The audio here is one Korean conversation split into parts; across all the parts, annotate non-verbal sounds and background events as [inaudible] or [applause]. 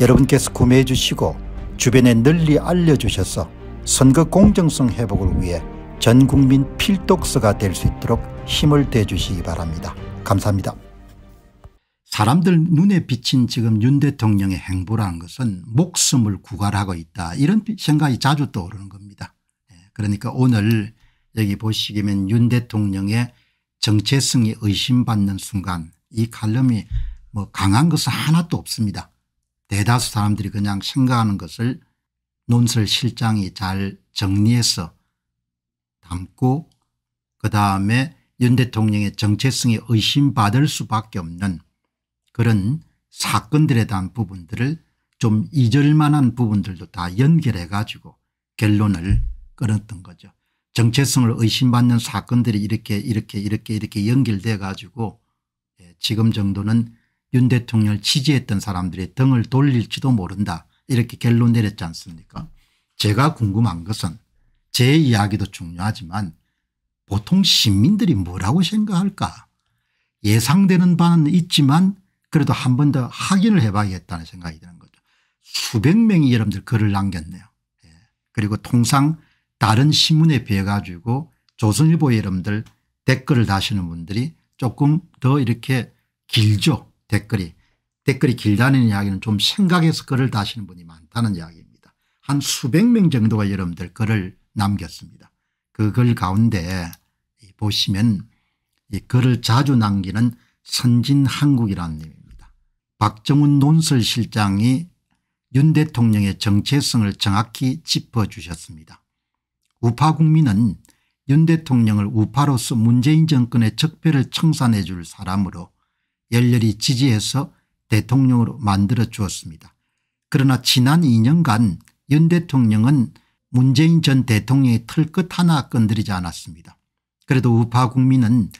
여러분께서 구매해 주시고 주변에 널리 알려주셔서 선거 공정성 회복을 위해 전국민 필독서가 될 수 있도록 힘을 대주시기 바랍니다. 감사합니다. 사람들 눈에 비친 지금 윤 대통령의 행보라는 것은 목숨을 구갈하고 있다 이런 생각이 자주 떠오르는 겁니다. 예, 그러니까 오늘 여기 보시면 윤 대통령의 정체성이 의심받는 순간 이 칼럼이 뭐 강한 것은 하나도 없습니다. 대다수 사람들이 그냥 생각하는 것을 논설 실장이 잘 정리해서 담고 그다음에 윤 대통령의 정체성이 의심받을 수밖에 없는 그런 사건들에 대한 부분들을 좀 잊을만한 부분들도 다 연결해 가지고 결론을 끊었던 거죠. 정체성을 의심받는 사건들이 이렇게 이렇게 이렇게 이렇게 연결돼 가지고 예, 지금 정도는 윤 대통령을 지지했던 사람들의 등을 돌릴지도 모른다 이렇게 결론 내렸지 않습니까 제가 궁금한 것은 제 이야기도 중요하지만 보통 시민들이 뭐라고 생각할까 예상되는 바는 있지만 그래도 한 번 더 확인을 해봐야겠다는 생각이 드는 거죠. 수백 명이 여러분들 글을 남겼네요. 예. 그리고 통상 다른 신문에 비해 가지고 조선일보 여러분들 댓글을 다시는 분들이 조금 더 이렇게 길죠. 댓글이 댓글이 길다는 이야기는 좀 생각해서 글을 다시는 분이 많다는 이야기입니다. 한 수백 명 정도가 여러분들 글을 남겼습니다. 그 글 가운데 보시면 이 글을 자주 남기는 선진한국이라는 님입니다. 박정훈 논설실장이 윤 대통령의 정체성을 정확히 짚어주셨습니다. 우파국민은 윤 대통령을 우파로서 문재인 정권의 적폐를 청산해 줄 사람으로 열렬히 지지해서 대통령으로 만들어 주었습니다. 그러나 지난 2년간 윤 대통령은 문재인 전 대통령의 털끝 하나 건드리지 않았습니다. 그래도 우파 국민은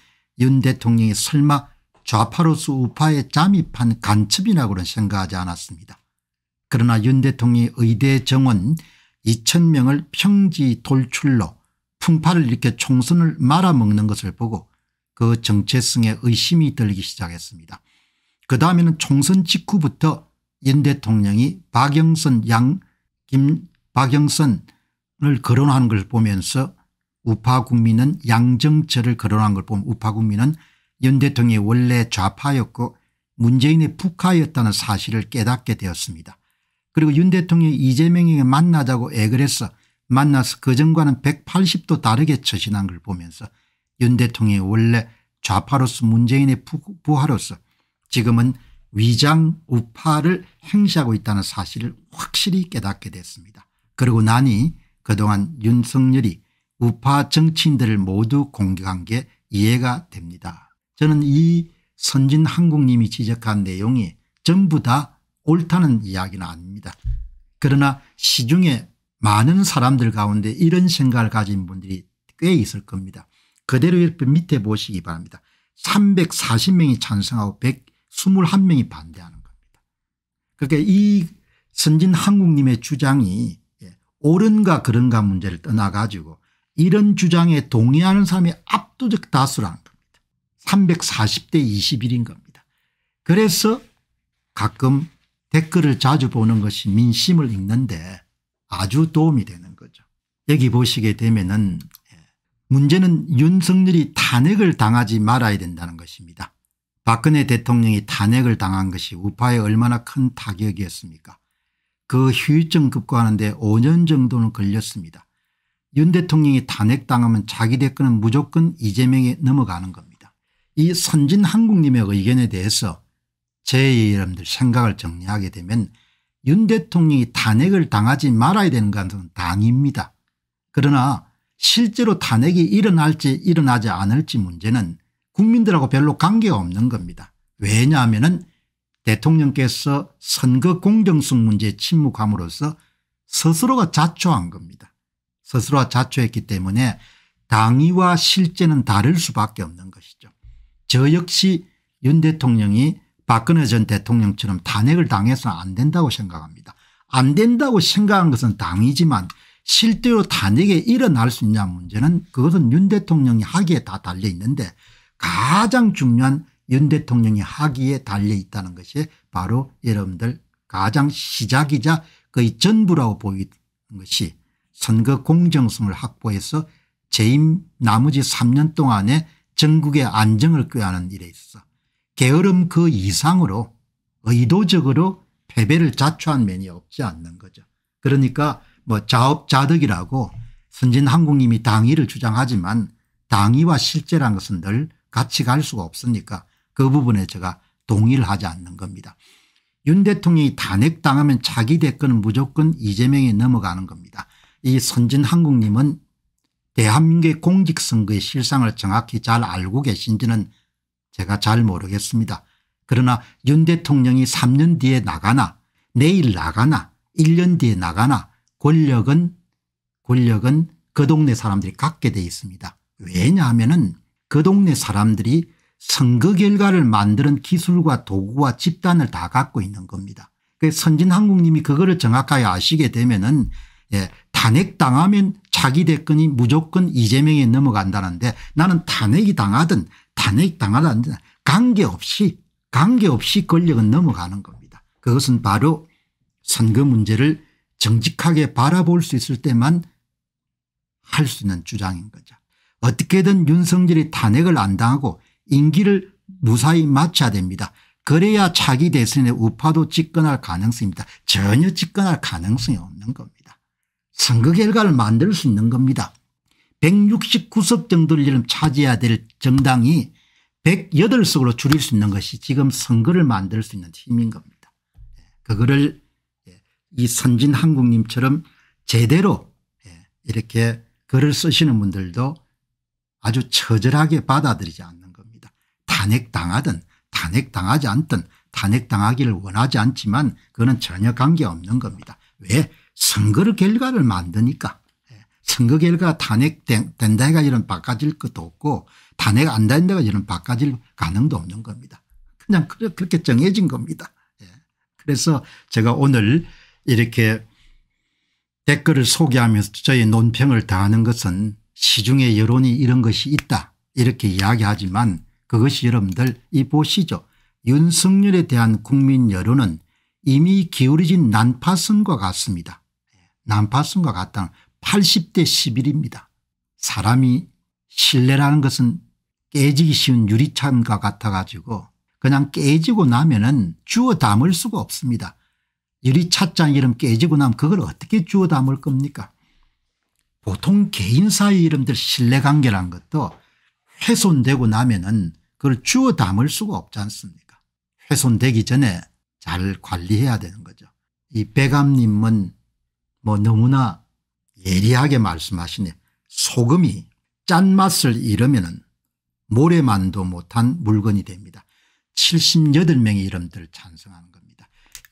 윤 대통령이 설마 좌파로서 우파에 잠입한 간첩이라고는 생각하지 않았습니다. 그러나 윤 대통령의 의대 정원 2천명을 평지 돌출로 풍파를 일으켜 총선을 말아먹는 것을 보고 그 정체성에 의심이 들기 시작했습니다. 그 다음에는 총선 직후부터 인 대통령이 박영선 양, 김, 박영선을 거론한 걸 보면서 우파 국민은 양정철을 거론한 걸 보면 우파 국민은 윤 대통령이 원래 좌파였고 문재인의 북하였다는 사실을 깨닫게 되었습니다. 그리고 윤 대통령이 이재명에게 만나자고 애그래서 만나서 그전과는 180도 다르게 처신한 걸 보면서 윤 대통령이 원래 좌파로서 문재인의 부하로서 지금은 위장 우파를 행시하고 있다는 사실을 확실히 깨닫게 됐습니다. 그리고 나니 그동안 윤석열이 우파 정치인들을 모두 공격한 게 이해가 됩니다. 저는 이 선진한국님이 지적한 내용이 전부 다 옳다는 이야기는 아닙니다. 그러나 시중에 많은 사람들 가운데 이런 생각을 가진 분들이 꽤 있을 겁니다. 그대로 옆에 밑에 보시기 바랍니다. 340명이 찬성하고 121명이 반대하는 겁니다. 그러니까 이 선진 한국님의 주장이 예, 옳은가 그른가 문제를 떠나 가지고 이런 주장에 동의하는 사람이 압도적 다수라는 겁니다. 340대 21인 겁니다. 그래서 가끔 댓글을 자주 보는 것이 민심을 읽는데 아주 도움이 되는 거죠. 여기 보시게 되면 은 문제는 윤석열이 탄핵을 당하지 말아야 된다는 것입니다. 박근혜 대통령이 탄핵을 당한 것이 우파에 얼마나 큰 타격이었습니까 그휴일증 극복하는데 5년 정도는 걸렸습니다. 윤 대통령이 탄핵당하면 자기 대권은 무조건 이재명에 넘어가는 겁니다. 이 선진한국님의 의견에 대해서 제 여러분들 생각을 정리하게 되면 윤 대통령이 탄핵을 당하지 말아야 되는 것은 당입니다. 그러나 실제로 탄핵이 일어날지 일어나지 않을지 문제는 국민들하고 별로 관계가 없는 겁니다. 왜냐하면 대통령께서 선거 공정성 문제에 침묵함으로써 스스로가 자초한 겁니다. 스스로가 자초했기 때문에 당위와 실제는 다를 수밖에 없는 것이죠. 저 역시 윤 대통령이 박근혜 전 대통령처럼 탄핵을 당해서 안 된다고 생각합니다. 안 된다고 생각한 것은 당이지만 실제로 탄핵에 일어날 수 있냐 문제는 그것은 윤 대통령이 하기에 다 달려 있는데 가장 중요한 윤 대통령이 하기에 달려 있다는 것이 바로 여러분들 가장 시작이자 거의 전부라고 보이는 것이 선거 공정성을 확보해서 재임 나머지 3년 동안에 전국의 안정을 꾀하는 일에 있어 게으름 그 이상으로 의도적으로 패배를 자초한 면이 없지 않는 거죠. 그러니까 뭐 자업자득이라고 선진한국님이 당위를 주장하지만 당위와 실제란 것은 늘 같이 갈 수가 없으니까 그 부분에 제가 동의를 하지 않는 겁니다. 윤 대통령이 탄핵당하면 자기 대권은 무조건 이재명이 넘어가는 겁니다. 이 선진항공님은 대한민국의 공직선거의 실상을 정확히 잘 알고 계신지는 제가 잘 모르겠습니다. 그러나 윤 대통령이 3년 뒤에 나가나 내일 나가나 1년 뒤에 나가나 권력은 권력은 그 동네 사람들이 갖게 돼 있습니다. 왜냐하면 그 동네 사람들이 선거 결과를 만드는 기술과 도구와 집단을 다 갖고 있는 겁니다. 그 선진한국님이 그거를 정확하게 아시게 되면 은 예, 탄핵당하면 자기 대권이 무조건 이재명에 넘어간다는데 나는 탄핵이 당하든 탄핵 당하든 관계없이 관계없이 권력은 넘어가는 겁니다. 그것은 바로 선거 문제를 정직하게 바라볼 수 있을 때만 할 수 있는 주장인 거죠. 어떻게든 윤석열이 탄핵을 안 당하고 임기를 무사히 마쳐야 됩니다. 그래야 차기 대선의 우파도 집권할 가능성입니다. 전혀 집권할 가능성이 없는 겁니다. 선거 결과를 만들 수 있는 겁니다. 169석 정도를 차지해야 될 정당이 108석으로 줄일 수 있는 것이 지금 선거를 만들 수 있는 힘인 겁니다. 예, 그거를 이 선진 한국님처럼 제대로 예, 이렇게 글을 쓰시는 분들도 아주 처절하게 받아들이지 않는 겁니다. 탄핵당하든 탄핵당하지 않든 탄핵당하기를 원하지 않지만 그거는 전혀 관계없는 겁니다. 왜 선거 결과를 만드니까 예, 선거 결과 탄핵된다 해가지고는 바꿔질 것도 없고 탄핵 안 된다 해가지고는 바꿔질 가능도 없는 겁니다. 그냥 그렇게 정해진 겁니다. 예, 그래서 제가 오늘 이렇게 댓글을 소개하면서 저의 논평을 다하는 것은 시중의 여론이 이런 것이 있다 이렇게 이야기하지만 그것이 여러분들 이 보시죠. 윤석열에 대한 국민 여론은 이미 기울어진 난파선과 같습니다. 난파선과 같다 80대 11입니다. 사람이 신뢰라는 것은 깨지기 쉬운 유리창과 같아가지고 그냥 깨지고 나면은 주워 담을 수가 없습니다. 유리찻장 이름 깨지고 나면 그걸 어떻게 주워 담을 겁니까 보통 개인 사이 이름들 신뢰관계란 것도 훼손되고 나면은 그걸 주워 담을 수가 없지 않습니까 훼손되기 전에 잘 관리해야 되는 거죠. 이 백암님은 뭐 너무나 예리하게 말씀하시네. 소금이 짠맛을 잃으면 모래만도 못한 물건이 됩니다. 78명의 이름들 찬성합니다.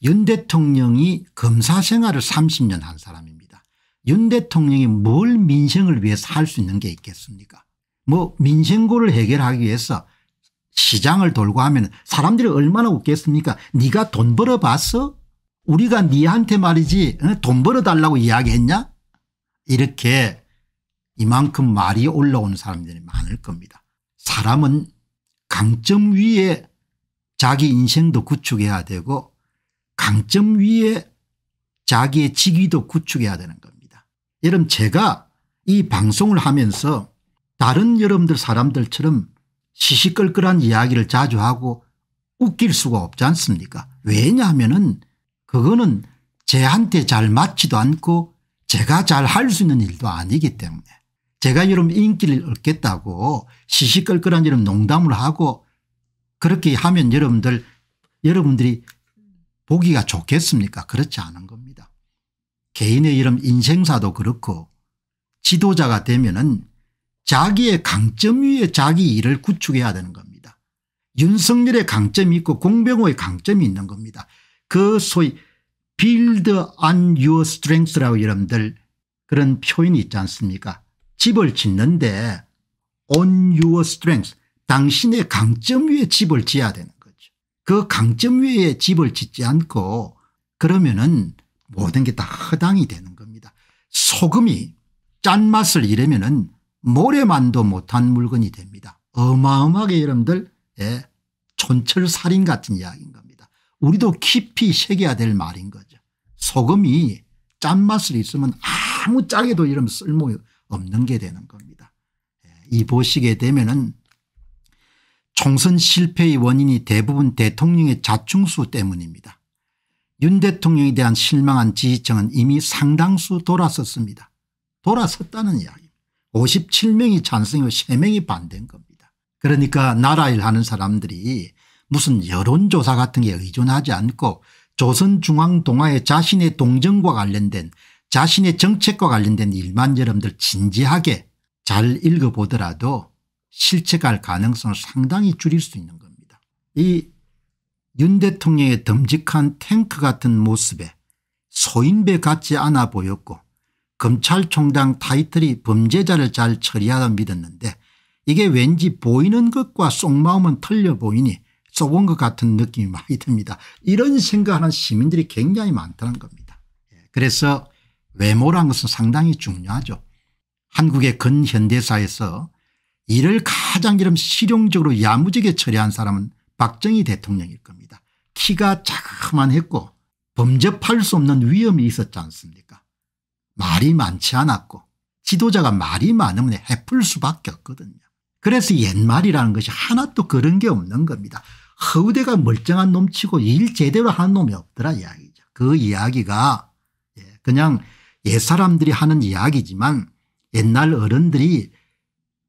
윤 대통령이 검사 생활을 30년 한 사람입니다. 윤 대통령이 뭘 민생을 위해서 할 수 있는 게 있겠습니까 뭐 민생고를 해결하기 위해서 시장을 돌고 하면 사람들이 얼마나 웃겠습니까 네가 돈 벌어봤어 우리가 네한테 말이지 돈 벌어달라고 이야기했냐 이렇게 이만큼 말이 올라오 사람들이 많을 겁니다. 사람은 강점 위에 자기 인생도 구축해야 되고 강점 위에 자기의 직위도 구축해야 되는 겁니다. 여러분 제가 이 방송을 하면서 다른 여러분들 사람들처럼 시시끌끌한 이야기를 자주 하고 웃길 수가 없지 않습니까 왜냐하면 그거는 제한테 잘 맞지도 않고 제가 잘 할 수 있는 일도 아니기 때문에 제가 여러분 인기를 얻겠다고 시시끌끌한 여러 농담을 하고 그렇게 하면 여러분들 여러분들이 보기가 좋겠습니까 그렇지 않은 겁니다. 개인의 이름 인생사도 그렇고 지도자가 되면 은 자기의 강점 위에 자기 일을 구축해야 되는 겁니다. 윤석열의 강점이 있고 공병호의 강점이 있는 겁니다. 그 소위 build on your strengths라고 여러분들 그런 표현이 있지 않습니까 집을 짓는데 on your strength 당신의 강점 위에 집을 지어야 되는 그 강점 위에 집을 짓지 않고 그러면은 모든 게 다 허당이 되는 겁니다. 소금이 짠맛을 잃으면은 모래만도 못한 물건이 됩니다. 어마어마하게 여러분들 예, 촌철살인 같은 이야기인 겁니다. 우리도 깊이 새겨야 될 말인 거죠. 소금이 짠맛을 있으면 아무 짝에도 이러면 쓸모없는 게 되는 겁니다. 예, 이 보시게 되면은 총선 실패의 원인이 대부분 대통령의 자충수 때문입니다. 윤 대통령에 대한 실망한 지지층은 이미 상당수 돌아섰습니다. 돌아섰다는 이야기 57명이 찬성이고 3명이 반대인 겁니다. 그러니까 나라일 하는 사람들이 무슨 여론조사 같은 게 의존하지 않고 조선중앙동화의 자신의 동정과 관련된 자신의 정책과 관련된 일만 여러분들 진지하게 잘 읽어보더라도 실체할 가능성을 상당히 줄일 수 있는 겁니다. 이 윤 대통령의 듬직한 탱크 같은 모습에 소인배 같지 않아 보였고 검찰총장 타이틀이 범죄자를 잘 처리하다 믿었는데 이게 왠지 보이는 것과 속마음은 틀려 보이니 속은 것 같은 느낌이 많이 듭니다. 이런 생각하는 시민들이 굉장히 많다는 겁니다. 예, 그래서 외모란 것은 상당히 중요하죠. 한국의 근현대사에서 이를 가장 이름 실용적으로 야무지게 처리한 사람은 박정희 대통령일 겁니다. 키가 자그만했고 범접할 수 없는 위험이 있었지 않습니까 말이 많지 않았고 지도자가 말이 많으면 해풀 수밖에 없거든요. 그래서 옛말이라는 것이 하나도 그런 게 없는 겁니다. 허우대가 멀쩡한 놈치고 일 제대로 하는 놈이 없더라 이야기죠. 그 이야기가 예, 그냥 옛사람들이 하는 이야기지만 옛날 어른들이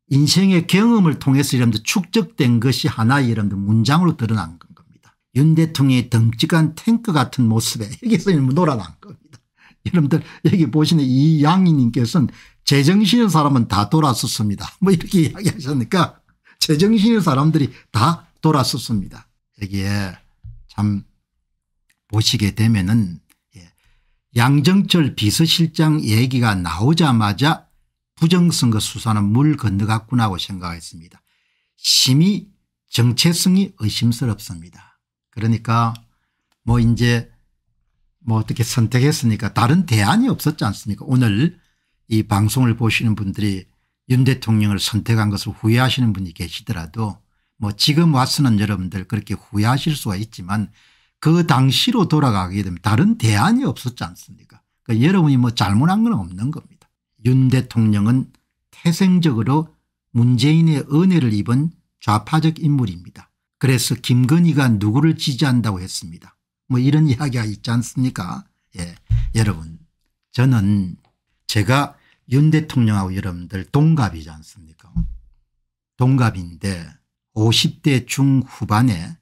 인생의 경험을 통해서 여러분들 축적된 것이 하나의 여러분들 문장으로 드러난 겁니다. 윤 대통령의 덩직한 탱크 같은 모습에 [laughs] 여기서 놀아난 겁니다. 여러분들 여기 보시는 이 양이님께서는 제정신의 사람은 다 돌아섰습니다. 뭐 이렇게 이야기하셨으니까 제정신의 사람들이 다 돌아섰습니다. 여기에 참 보시게 되면은 예, 양정철 비서실장 얘기가 나오자마자 부정선거 수사는 물 건너갔구나 하고 생각했습니다. 심히 정체성이 의심스럽습니다. 그러니까 뭐 이제 뭐 어떻게 선택했으니까 다른 대안이 없었지 않습니까 오늘 이 방송을 보시는 분들이 윤 대통령을 선택한 것을 후회하시는 분이 계시더라도 뭐 지금 와서는 여러분들 그렇게 후회하실 수가 있지만 그 당시로 돌아가게 되면 다른 대안이 없었지 않습니까 그러니까 여러분이 뭐 잘못한 건 없는 겁니다. 윤 대통령은 태생적으로 문재인의 은혜를 입은 좌파적 인물입니다. 그래서 김건희가 누구를 지지한다고 했습니다. 뭐 이런 이야기가 있지 않습니까 예, 여러분 저는 제가 윤 대통령하고 여러분들 동갑이지 않습니까 동갑인데 50대 중후반에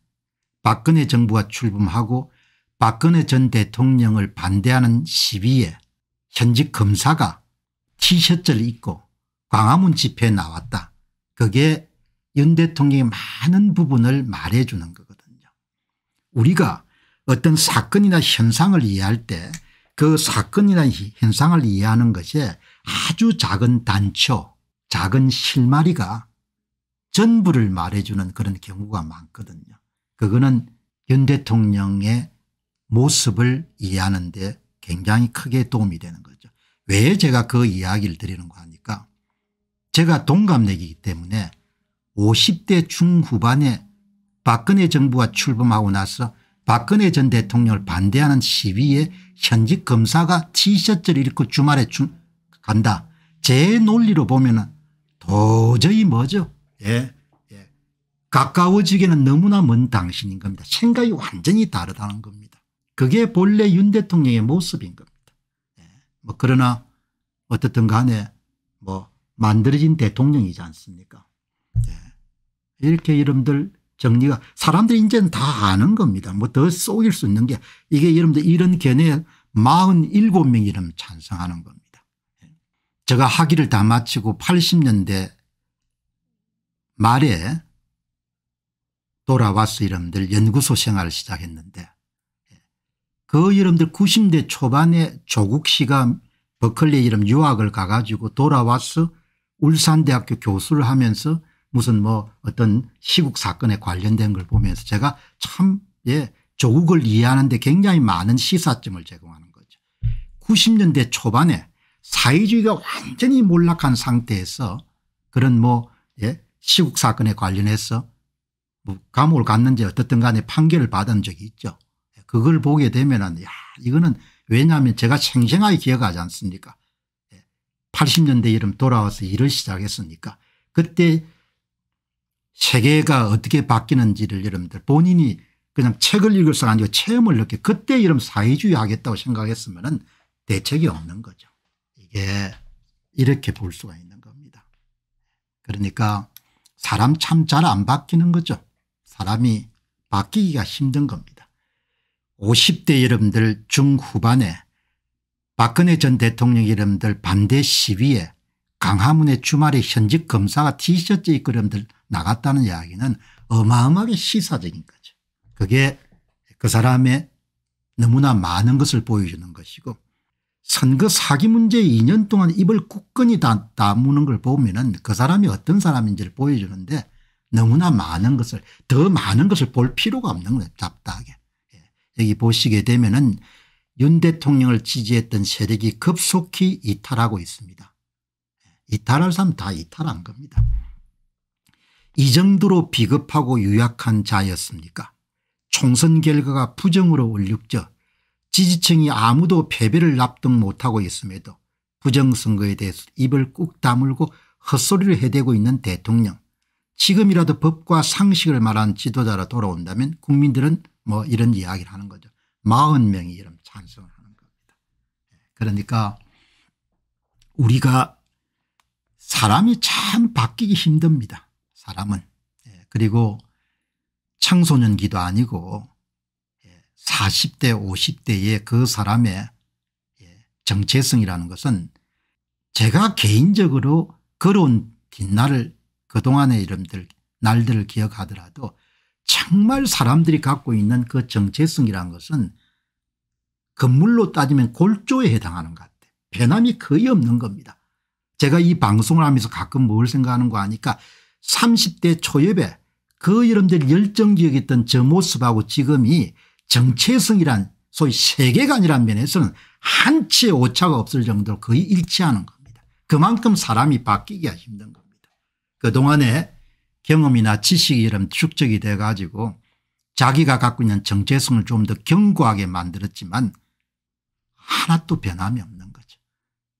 박근혜 정부가 출범하고 박근혜 전 대통령을 반대하는 시위에 현직 검사가 티셔츠를 입고 광화문 집회에 나왔다. 그게 윤 대통령의 많은 부분을 말해 주는 거거든요. 우리가 어떤 사건이나 현상을 이해할 때 그 사건이나 현상을 이해하는 것에 아주 작은 단초 작은 실마리가 전부를 말해 주는 그런 경우가 많거든요. 그거는 윤 대통령의 모습을 이해하는 데 굉장히 크게 도움이 되는 거죠. 왜 제가 그 이야기를 드리는가 하니까 제가 동갑내기이기 때문에 50대 중후반에 박근혜 정부가 출범하고 나서 박근혜 전 대통령을 반대하는 시위에 현직 검사가 티셔츠를 입고 주말에 간다. 제 논리로 보면 도저히 뭐죠. 예. 예. 가까워지기는 너무나 먼 당신인 겁니다. 생각이 완전히 다르다는 겁니다. 그게 본래 윤 대통령의 모습인 겁니다. 뭐 그러나 어떻든 간에 뭐 만들어진 대통령이지 않습니까? 네. 이렇게 이름들 정리가 사람들이 이제는 다 아는 겁니다. 뭐 더 속일 수 있는 게 이게 이름들 이런 견해 47명 이름 찬성하는 겁니다. 예. 제가 학위를 다 마치고 80년대 말에 돌아와서 이름들 연구소 생활을 시작했는데 그 여러분들 90대 초반에 조국 씨가 버클리 이름 유학을 가가지고 돌아와서 울산대학교 교수를 하면서 무슨 뭐 어떤 시국 사건에 관련된 걸 보면서 제가 참 예, 조국을 이해하는데 굉장히 많은 시사점을 제공하는 거죠. 90년대 초반에 사회주의가 완전히 몰락한 상태에서 그런 뭐 예, 시국 사건에 관련해서 뭐 감옥을 갔는지 어떻든 간에 판결을 받은 적이 있죠. 그걸 보게 되면은 야 이거는 왜냐하면 제가 생생하게 기억하지 않습니까 80년대 예, 여름 돌아와서 일을 시작했으니까 그때 세계가 어떻게 바뀌는지를 여러분들 본인이 그냥 책을 읽을 수가 아니고 체험을 넣게 그때 이런 사회주의 하겠다고 생각했으면 대책이 없는 거죠. 이게 이렇게 볼 수가 있는 겁니다. 그러니까 사람 참 잘 안 바뀌는 거죠. 사람이 바뀌기가 힘든 겁니다. 50대 여러분들 중후반에 박근혜 전 대통령 여러분들 반대 시위에 강화문의 주말에 현직 검사가 티셔츠 입고 여러분들 나갔다는 이야기는 어마어마하게 시사적인 거죠. 그게 그 사람의 너무나 많은 것을 보여주는 것이고 선거 사기 문제 2년 동안 입을 굳건히 다, 무는걸 보면 은그 사람이 어떤 사람인지를 보여주는데 너무나 많은 것을 더 많은 것을 볼 필요가 없는 거예요. 잡다하게. 여기 보시게 되면은 윤 대통령을 지지했던 세력이 급속히 이탈하고 있습니다. 예, 이탈할 사람 다 이탈한 겁니다. 이 정도로 비겁하고 유약한 자였습니까 총선 결과가 부정으로 울렸죠. 지지층이 아무도 패배를 납득 못하고 있음에도 부정선거에 대해서 입을 꾹 다물고 헛소리를 해대고 있는 대통령 지금이라도 법과 상식을 말한 지도자로 돌아온다면 국민들은 뭐 이런 이야기를 하는 거죠. 40명이 이런 찬성을 하는 겁니다. 예, 그러니까 우리가 사람이 참 바뀌기 힘듭니다. 사람은. 예, 그리고 청소년기도 아니고 40대 예, 50대의 그 사람의 정체성이라는 것은 제가 개인적으로 그런 뒷날을 그동안의 이름들 날들을 기억하더라도 정말 사람들이 갖고 있는 그 정체성이란 것은 건물로 따지면 골조에 해당하는 것 같아요. 변함이 거의 없는 겁니다. 제가 이 방송을 하면서 가끔 뭘 생각하는 거 아니까 30대 초엽에 그 여러분들 열정적이었던 저 모습하고 지금이 정체성이란 소위 세계관이란 면에서는 한치의 오차가 없을 정도로 거의 일치하는 겁니다. 그만큼 사람이 바뀌기가 힘든 겁니다. 그동안의 경험이나 지식이 이런 축적이 돼 가지고 자기가 갖고 있는 정체성을 좀 더 견고하게 만들었지만 하나도 변함이 없는 거죠.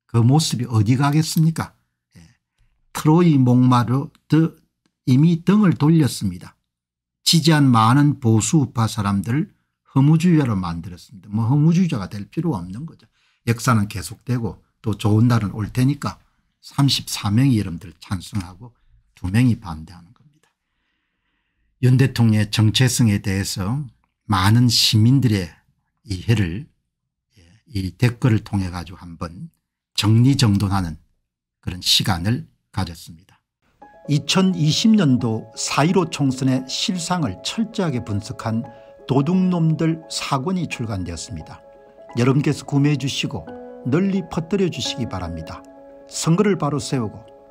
그 모습이 어디 가겠습니까 예. 트로이 목마르 드, 이미 등을 돌렸습니다. 지지한 많은 보수우파 사람들 허무주의자로 만들었습니다. 뭐 허무주의자가 될 필요 없는 거죠. 역사는 계속되고 또 좋은 날은 올 테니까 34명이 여러분들 찬성하고 두 명이 반대하는 겁니다. 윤 대통령의 정체성에 대해서 많은 시민들의 이해를 예, 이 댓글을 통해 가지고 한번 정리정돈하는 그런 시간을 가졌습니다. 2020년도 4.15 총선의 실상을 철저하게 분석한 도둑놈들 사권이 출간되었습니다. 여러분께서 구매해 주시고 널리 퍼뜨려 주시기 바랍니다. 선거를 바로 세우고